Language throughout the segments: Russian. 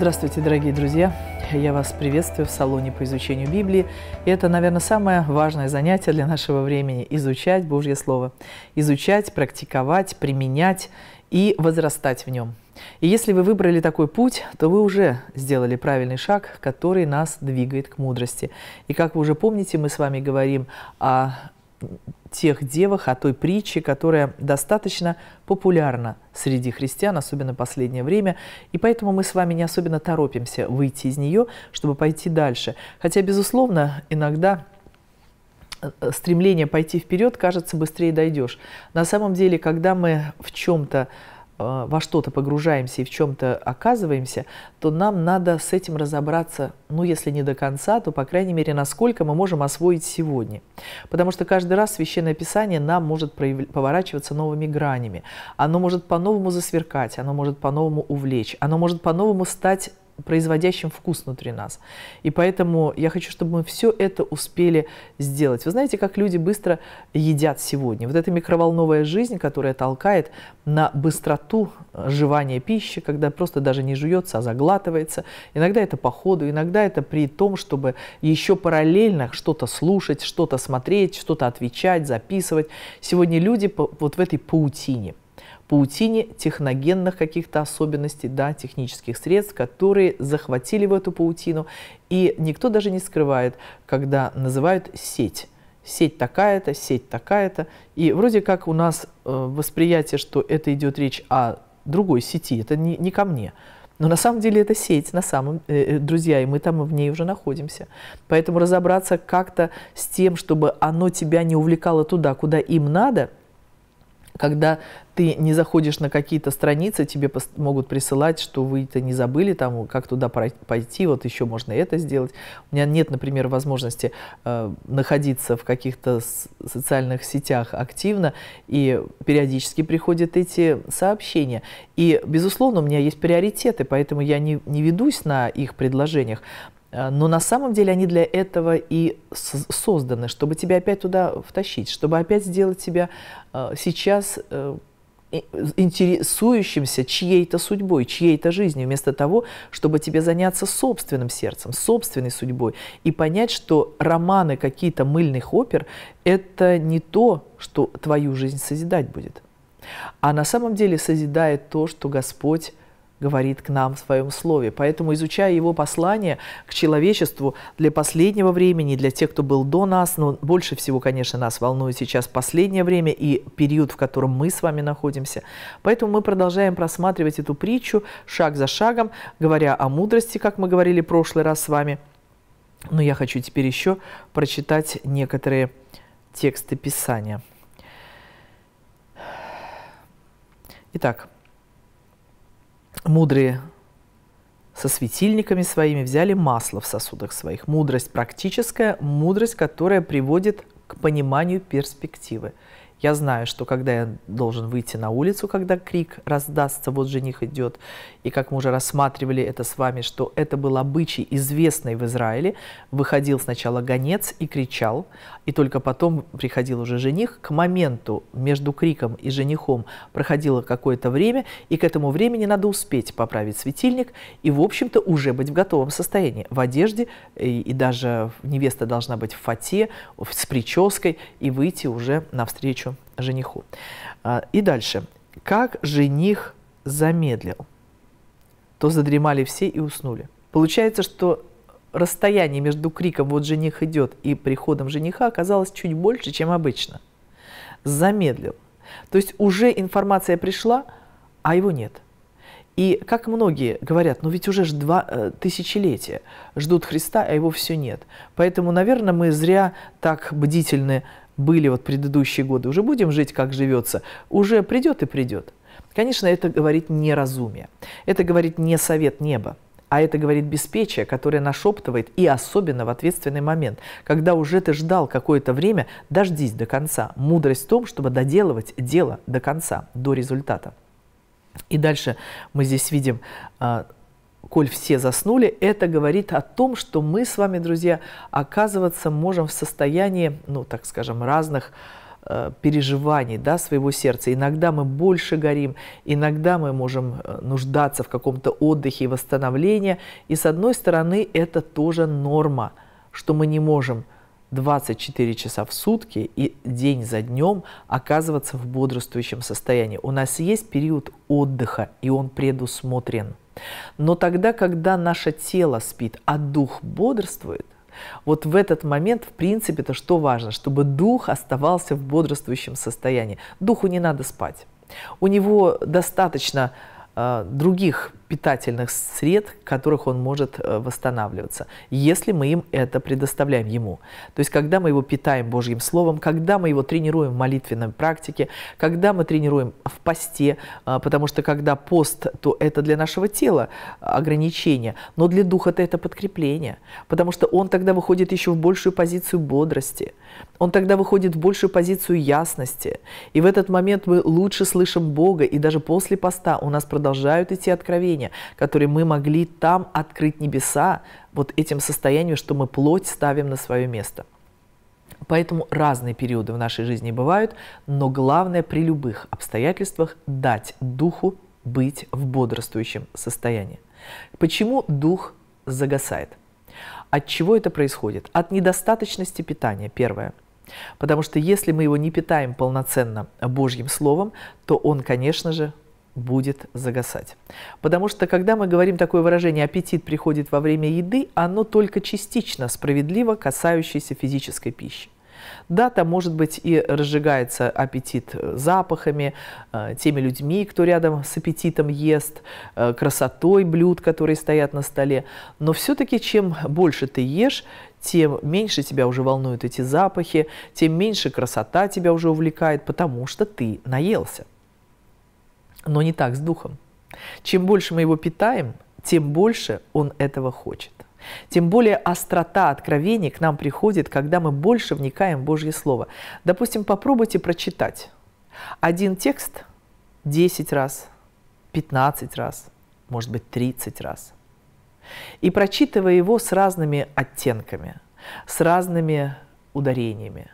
Здравствуйте, дорогие друзья! Я вас приветствую в салоне по изучению Библии. И это, наверное, самое важное занятие для нашего времени – изучать Божье Слово. Изучать, практиковать, применять и возрастать в нем. И если вы выбрали такой путь, то вы уже сделали правильный шаг, который нас двигает к мудрости. И как вы уже помните, мы с вами говорим о тех девах, о той притче, которая достаточно популярна среди христиан, особенно в последнее время, и поэтому мы с вами не особенно торопимся выйти из нее, чтобы пойти дальше. Хотя, безусловно, иногда э, стремление пойти вперед, кажется, быстрее дойдешь. На самом деле, когда мы в чем-то а, во что-то погружаемся и в чем-то оказываемся, то нам надо с этим разобраться, ну, если не до конца, то, по крайней мере, насколько мы можем освоить сегодня. Потому что каждый раз Священное Писание нам может поворачиваться новыми гранями. Оно может по-новому засверкать, оно может по-новому увлечь, оно может по-новому стать производящим вкус внутри нас. И поэтому я хочу, чтобы мы все это успели сделать. Вы знаете, как люди быстро едят сегодня. Вот эта микроволновая жизнь, которая толкает на быстроту э, жевания пищи, когда просто даже не жуется, а заглатывается. Иногда это по ходу, иногда это при том, чтобы еще параллельно что-то слушать, что-то смотреть, что-то отвечать, записывать. Сегодня люди вот в этой паутине паутине техногенных каких-то особенностей, да, технических средств, которые захватили в эту паутину. И никто даже не скрывает, когда называют сеть сеть такая-то, сеть такая-то. И вроде как у нас э, восприятие, что это идет речь о другой сети, это не, не ко мне. Но на самом деле это сеть, на самом, э, э, друзья, и мы там в ней уже находимся. Поэтому разобраться как-то с тем, чтобы оно тебя не увлекало туда, куда им надо – когда ты не заходишь на какие-то страницы, тебе могут присылать, что вы это не забыли, там, как туда пойти, вот еще можно это сделать. У меня нет, например, возможности э, находиться в каких-то социальных сетях активно, и периодически приходят эти сообщения. И, безусловно, у меня есть приоритеты, поэтому я не, не ведусь на их предложениях, а, но на самом деле они для этого и созданы, чтобы тебя опять туда втащить, чтобы опять сделать тебя а, сейчас э, интересующимся чьей-то судьбой, чьей-то жизнью, вместо того, чтобы тебе заняться собственным сердцем, собственной судьбой и понять, что романы какие-то мыльных опер – это не то, что твою жизнь созидать будет, а на самом деле созидает то, что Господь говорит к нам в своем слове. Поэтому, изучая его послание к человечеству для последнего времени, для тех, кто был до нас, но ну, больше всего, конечно, нас волнует сейчас последнее время и период, в котором мы с вами находимся. Поэтому мы продолжаем просматривать эту притчу шаг за шагом, говоря о мудрости, как мы говорили в прошлый раз с вами. Но я хочу теперь еще прочитать некоторые тексты Писания. Итак, мудрые со светильниками своими взяли масло в сосудах своих. Мудрость практическая, мудрость, которая приводит к пониманию перспективы. Я знаю, что когда я должен выйти на улицу, когда крик раздастся, вот жених идет, и как мы уже рассматривали это с вами, что это был обычай, известный в Израиле, выходил сначала гонец и кричал, и только потом приходил уже жених. К моменту между криком и женихом проходило какое-то время, и к этому времени надо успеть поправить светильник и, в общем-то, уже быть в готовом состоянии, в одежде, и, э, и даже невеста должна быть в фате, с прической, и выйти уже навстречу навстречу жениху. А, и дальше. Как жених замедлил, то задремали все и уснули. Получается, что расстояние между криком «вот жених идет» и приходом жениха оказалось чуть больше, чем обычно. Замедлил. То есть уже информация пришла, а его нет. И как многие говорят, ну ведь уже ж два э, тысячелетия ждут Христа, а его все нет. Поэтому, наверное, мы зря так бдительны были вот предыдущие годы, уже будем жить, как живется, уже придет и придет. Конечно, это говорит неразумие, это говорит не совет неба, а это говорит беспечие, которое нашептывает, и особенно в ответственный момент, когда уже ты ждал какое-то время, дождись до конца. Мудрость в том, чтобы доделывать дело до конца, до результата. И дальше мы здесь видим а, коль все заснули, это говорит о том, что мы с вами, друзья, оказываться можем в состоянии, ну, так скажем, разных э, переживаний да, своего сердца. Иногда мы больше горим, иногда мы можем э, нуждаться в каком-то отдыхе и восстановлении. И с одной стороны, это тоже норма, что мы не можем – 24 часа в сутки и день за днем оказываться в бодрствующем состоянии. У нас есть период отдыха, и он предусмотрен. Но тогда, когда наше тело спит, а дух бодрствует, вот в этот момент, в принципе-то, что важно, чтобы дух оставался в бодрствующем состоянии. Духу не надо спать. У него достаточно э, других питательных сред, которых он может э, восстанавливаться, если мы им это предоставляем ему. То есть, когда мы его питаем Божьим Словом, когда мы его тренируем в молитвенной практике, когда мы тренируем в посте, э, потому что когда пост, то это для нашего тела э, ограничение, но для духа-то это подкрепление, потому что он тогда выходит еще в большую позицию бодрости, он тогда выходит в большую позицию ясности, и в этот момент мы лучше слышим Бога, и даже после поста у нас продолжают идти откровения, состояния, которые мы могли там открыть небеса вот этим состоянием, что мы плоть ставим на свое место. Поэтому разные периоды в нашей жизни бывают, но главное при любых обстоятельствах дать духу быть в бодрствующем состоянии. Почему дух загасает? От чего это происходит? От недостаточности питания, первое. Потому что если мы его не питаем полноценно Божьим Словом, то он, конечно же, будет загасать. Потому что, когда мы говорим такое выражение «аппетит приходит во время еды», оно только частично справедливо касающееся физической пищи. Да, там, может быть, и разжигается аппетит э, запахами, э, теми людьми, кто рядом с аппетитом ест, э, красотой блюд, которые стоят на столе. Но все-таки чем больше ты ешь, тем меньше тебя уже волнуют эти запахи, тем меньше красота тебя уже увлекает, потому что ты наелся но не так с духом. Чем больше мы его питаем, тем больше он этого хочет. Тем более острота откровений к нам приходит, когда мы больше вникаем в Божье Слово. Допустим, попробуйте прочитать один текст 10 раз, 15 раз, может быть, 30 раз. И прочитывая его с разными оттенками, с разными ударениями.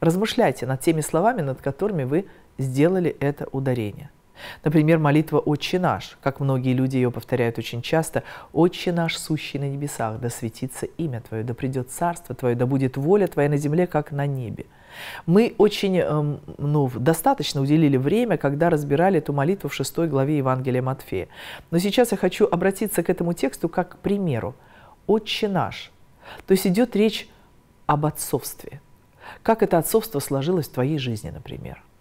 Размышляйте над теми словами, над которыми вы сделали это ударение – Например, молитва «Отче наш», как многие люди ее повторяют очень часто, «Отче наш, сущий на небесах, да светится имя Твое, да придет царство Твое, да будет воля Твоя на земле, как на небе». Мы очень эм, ну, достаточно уделили время, когда разбирали эту молитву в 6 главе Евангелия Матфея. Но сейчас я хочу обратиться к этому тексту как к примеру. «Отче наш». То есть идет речь об отцовстве. Как это отцовство сложилось в твоей жизни, например –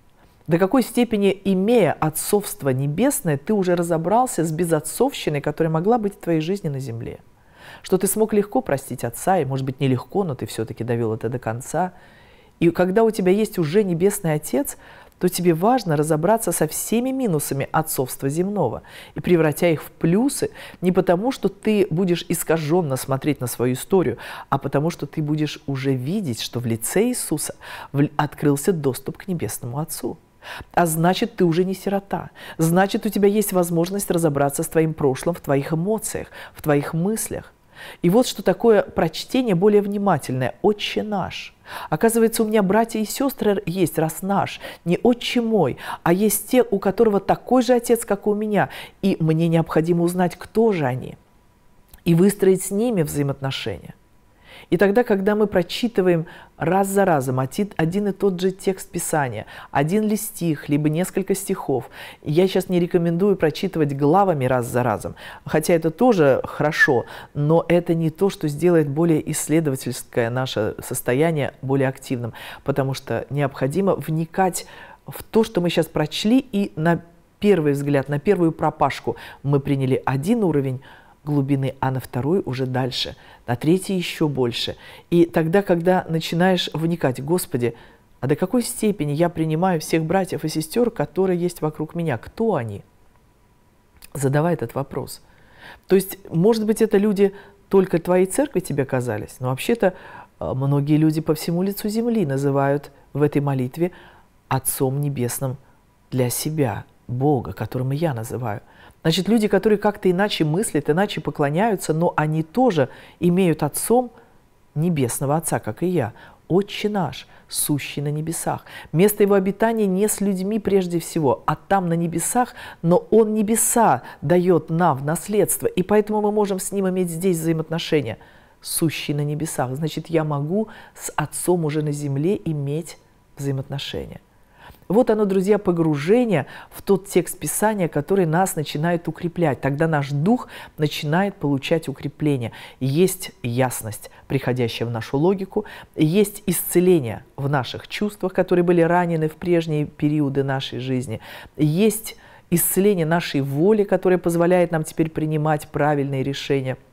до какой степени, имея отцовство небесное, ты уже разобрался с безотцовщиной, которая могла быть в твоей жизни на земле? Что ты смог легко простить отца, и, может быть, нелегко, но ты все-таки довел это до конца. И когда у тебя есть уже небесный отец, то тебе важно разобраться со всеми минусами отцовства земного и превратя их в плюсы не потому, что ты будешь искаженно смотреть на свою историю, а потому, что ты будешь уже видеть, что в лице Иисуса открылся доступ к небесному Отцу. А значит, ты уже не сирота. Значит, у тебя есть возможность разобраться с твоим прошлым, в твоих эмоциях, в твоих мыслях. И вот что такое прочтение более внимательное. «Отче наш». Оказывается, у меня братья и сестры есть, раз наш, не отче мой, а есть те, у которого такой же отец, как у меня, и мне необходимо узнать, кто же они, и выстроить с ними взаимоотношения. И тогда, когда мы прочитываем раз за разом один и тот же текст Писания, один ли стих, либо несколько стихов, я сейчас не рекомендую прочитывать главами раз за разом, хотя это тоже хорошо, но это не то, что сделает более исследовательское наше состояние более активным, потому что необходимо вникать в то, что мы сейчас прочли, и на первый взгляд, на первую пропашку мы приняли один уровень, глубины, а на второй уже дальше, на третий еще больше. И тогда, когда начинаешь вникать, Господи, а до какой степени я принимаю всех братьев и сестер, которые есть вокруг меня? Кто они? Задавай этот вопрос. То есть, может быть, это люди только твоей церкви тебе казались, но вообще-то э, многие люди по всему лицу земли называют в этой молитве Отцом Небесным для себя – Бога, которым я называю. Значит, люди, которые как-то иначе мыслят, иначе поклоняются, но они тоже имеют отцом небесного Отца, как и я. Отче наш, сущий на небесах. Место его обитания не с людьми прежде всего, а там на небесах, но он небеса дает нам в наследство, и поэтому мы можем с ним иметь здесь взаимоотношения. Сущий на небесах, значит, я могу с отцом уже на земле иметь взаимоотношения. Вот оно, друзья, погружение в тот текст Писания, который нас начинает укреплять. Тогда наш дух начинает получать укрепление. Есть ясность, приходящая в нашу логику, есть исцеление в наших чувствах, которые были ранены в прежние периоды нашей жизни, есть исцеление нашей воли, которая позволяет нам теперь принимать правильные решения –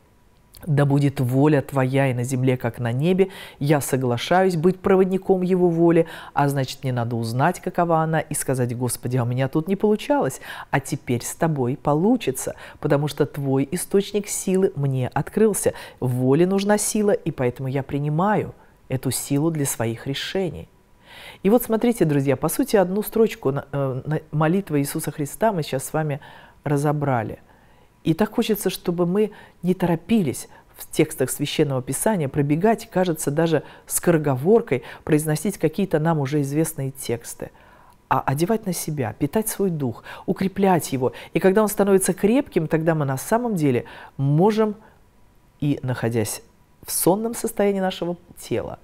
да будет воля Твоя и на земле, как на небе. Я соглашаюсь быть проводником Его воли, а значит, мне надо узнать, какова она, и сказать, Господи, а у меня тут не получалось, а теперь с Тобой получится, потому что Твой источник силы мне открылся. Воле нужна сила, и поэтому я принимаю эту силу для своих решений. И вот смотрите, друзья, по сути, одну строчку э, молитвы Иисуса Христа мы сейчас с вами разобрали – и так хочется, чтобы мы не торопились в текстах Священного Писания пробегать, кажется, даже скороговоркой произносить какие-то нам уже известные тексты а одевать на себя, питать свой дух, укреплять его. И когда он становится крепким, тогда мы на самом деле можем, и находясь в сонном состоянии нашего тела,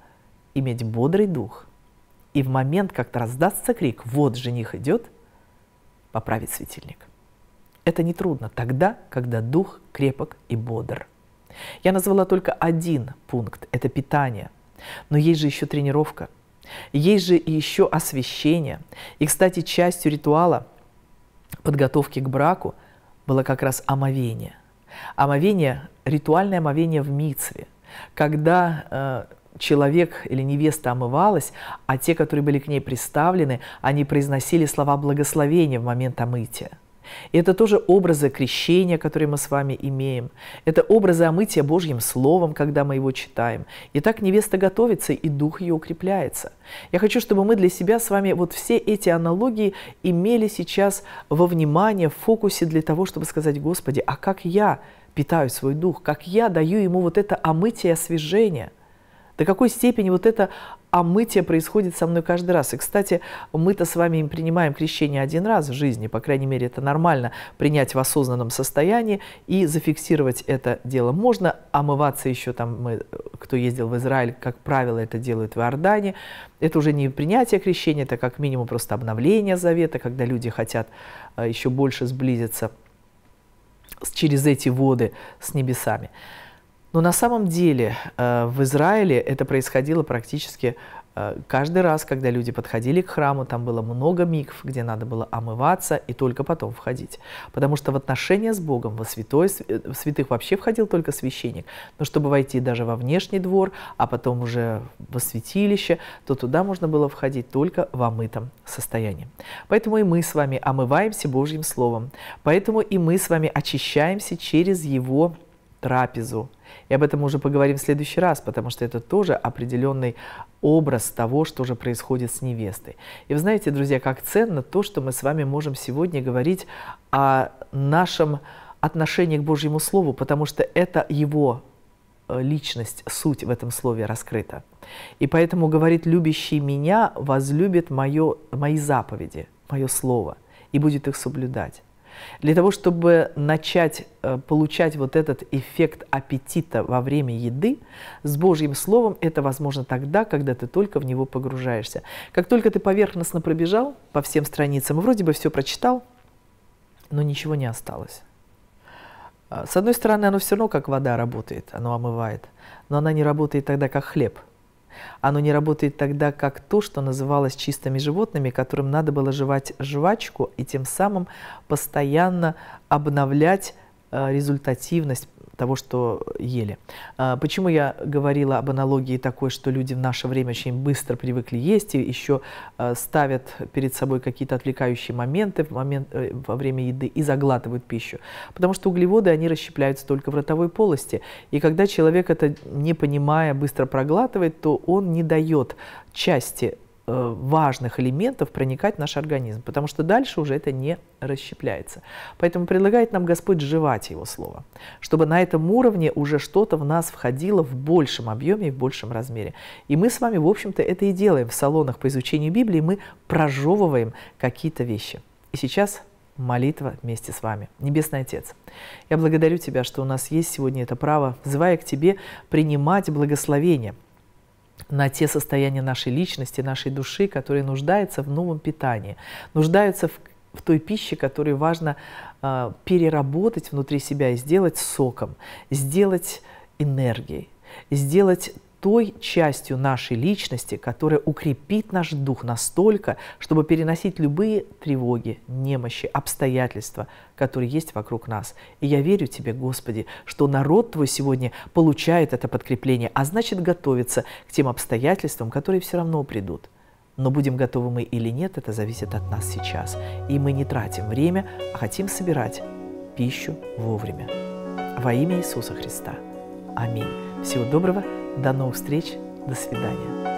иметь бодрый дух. И в момент, как раздастся крик «Вот жених идет!», поправить светильник. Это нетрудно тогда, когда дух крепок и бодр. Я назвала только один пункт – это питание. Но есть же еще тренировка, есть же и еще освещение. И, кстати, частью ритуала подготовки к браку было как раз омовение. Омовение – ритуальное омовение в мицве, когда э, человек или невеста омывалась, а те, которые были к ней приставлены, они произносили слова благословения в момент омытия – и это тоже образы крещения, которые мы с вами имеем. Это образы омытия Божьим Словом, когда мы его читаем. И так невеста готовится, и дух ее укрепляется. Я хочу, чтобы мы для себя с вами вот все эти аналогии имели сейчас во внимании, в фокусе для того, чтобы сказать, Господи, а как я питаю свой дух, как я даю ему вот это омытие, освежение – до какой степени вот это омытие происходит со мной каждый раз. И, кстати, мы-то с вами принимаем крещение один раз в жизни, по крайней мере, это нормально принять в осознанном состоянии и зафиксировать это дело. Можно омываться еще там, мы, кто ездил в Израиль, как правило, это делают в Иордане. Это уже не принятие крещения, это как минимум просто обновление завета, когда люди хотят а, еще больше сблизиться через эти воды с небесами. Но на самом деле э, в Израиле это происходило практически э, каждый раз, когда люди подходили к храму, там было много микв, где надо было омываться и только потом входить. Потому что в отношения с Богом, во святой, э, в святых вообще входил только священник. Но чтобы войти даже во внешний двор, а потом уже во святилище, то туда можно было входить только в омытом состоянии. Поэтому и мы с вами омываемся Божьим Словом. Поэтому и мы с вами очищаемся через Его трапезу. И об этом мы уже поговорим в следующий раз, потому что это тоже определенный образ того, что же происходит с невестой. И вы знаете, друзья, как ценно то, что мы с вами можем сегодня говорить о нашем отношении к Божьему Слову, потому что это его э, личность, суть в этом слове раскрыта. И поэтому говорит, любящий меня возлюбит мое, мои заповеди, мое слово, и будет их соблюдать. Для того, чтобы начать э, получать вот этот эффект аппетита во время еды, с Божьим Словом это возможно тогда, когда ты только в него погружаешься. Как только ты поверхностно пробежал по всем страницам, вроде бы все прочитал, но ничего не осталось. Э, с одной стороны, оно все равно как вода работает, оно омывает, но она не работает тогда, как хлеб – оно не работает тогда, как то, что называлось чистыми животными, которым надо было жевать жвачку и тем самым постоянно обновлять э, результативность, того, что ели. А, почему я говорила об аналогии такой, что люди в наше время очень быстро привыкли есть и еще а, ставят перед собой какие-то отвлекающие моменты в момент, э, во время еды и заглатывают пищу? Потому что углеводы, они расщепляются только в ротовой полости. И когда человек это, не понимая, быстро проглатывает, то он не дает части Э, важных элементов проникать в наш организм, потому что дальше уже это не расщепляется. Поэтому предлагает нам Господь жевать Его Слово, чтобы на этом уровне уже что-то в нас входило в большем объеме и в большем размере. И мы с вами, в общем-то, это и делаем в салонах по изучению Библии, мы прожевываем какие-то вещи. И сейчас молитва вместе с вами. Небесный Отец, я благодарю Тебя, что у нас есть сегодня это право, взывая к Тебе принимать благословение – на те состояния нашей личности, нашей души, которые нуждаются в новом питании, нуждаются в, в той пище, которую важно э, переработать внутри себя и сделать соком, сделать энергией, сделать той частью нашей личности, которая укрепит наш дух настолько, чтобы переносить любые тревоги, немощи, обстоятельства, которые есть вокруг нас. И я верю тебе, Господи, что народ Твой сегодня получает это подкрепление, а значит готовится к тем обстоятельствам, которые все равно придут. Но будем готовы мы или нет, это зависит от нас сейчас. И мы не тратим время, а хотим собирать пищу вовремя. Во имя Иисуса Христа. Аминь. Всего доброго до новых встреч, до свидания.